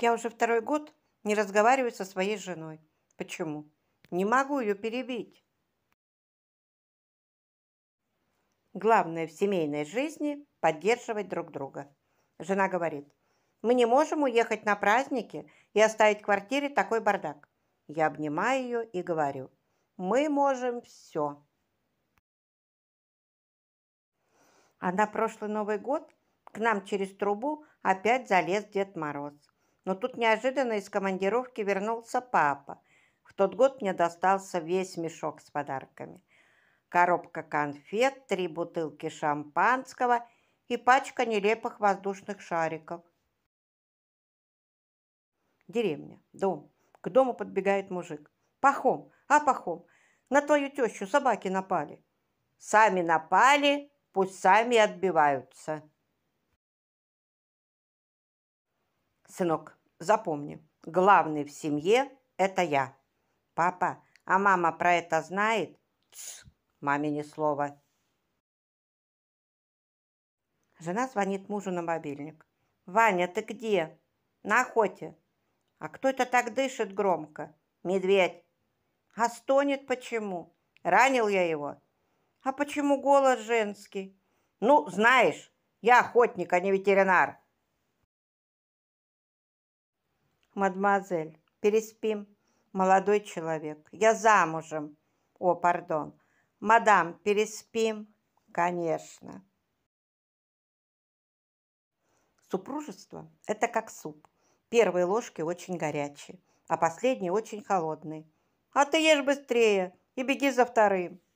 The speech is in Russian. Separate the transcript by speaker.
Speaker 1: Я уже второй год не разговариваю со своей женой. Почему? Не могу ее перебить. Главное в семейной жизни – поддерживать друг друга. Жена говорит, мы не можем уехать на праздники и оставить в квартире такой бардак. Я обнимаю ее и говорю, мы можем все. А на прошлый Новый год к нам через трубу опять залез Дед Мороз – но тут неожиданно из командировки вернулся папа. В тот год мне достался весь мешок с подарками. Коробка конфет, три бутылки шампанского и пачка нелепых воздушных шариков. Деревня, дом. К дому подбегает мужик. «Пахом, а пахом, на твою тещу собаки напали». «Сами напали, пусть сами отбиваются». «Сынок, Запомни, главный в семье – это я. Папа, а мама про это знает? Тс, маме ни слова. Жена звонит мужу на мобильник. «Ваня, ты где?» «На охоте». «А кто это так дышит громко?» «Медведь». «А стонет почему?» «Ранил я его». «А почему голос женский?» «Ну, знаешь, я охотник, а не ветеринар». мадемуазель, переспим. Молодой человек, я замужем. О, пардон. Мадам, переспим? Конечно. Супружество – это как суп. Первые ложки очень горячие, а последние очень холодные. А ты ешь быстрее и беги за вторым.